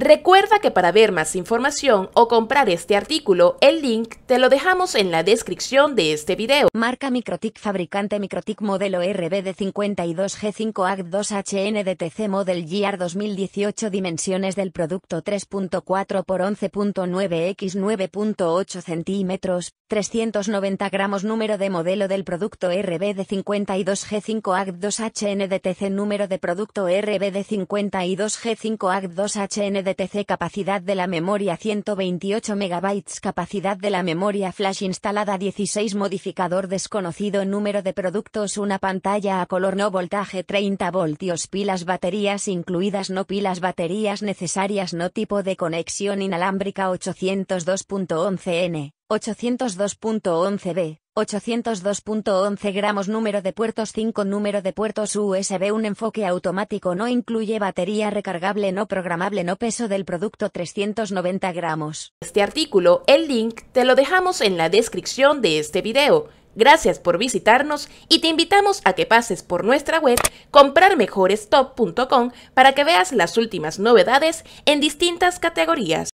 Recuerda que para ver más información o comprar este artículo, el link te lo dejamos en la descripción de este video. Marca Microtic Fabricante Microtic Modelo RB de 52G5 AG 2 HNDTC Model GR 2018 Dimensiones del producto 3.4 por 11.9 x 9.8 centímetros, 390 gramos Número de modelo del producto RB de 52G5 AG 2 HNDTC Número de producto RB de 52G5 AG 2 HNDTC capacidad de la memoria 128 MB capacidad de la memoria flash instalada 16 modificador desconocido número de productos una pantalla a color no voltaje 30 voltios pilas baterías incluidas no pilas baterías necesarias no tipo de conexión inalámbrica 802.11n 802.11b, 802.11 gramos número de puertos 5 número de puertos USB un enfoque automático no incluye batería recargable no programable no peso del producto 390 gramos. Este artículo, el link, te lo dejamos en la descripción de este video. Gracias por visitarnos y te invitamos a que pases por nuestra web comprarmejorestop.com para que veas las últimas novedades en distintas categorías.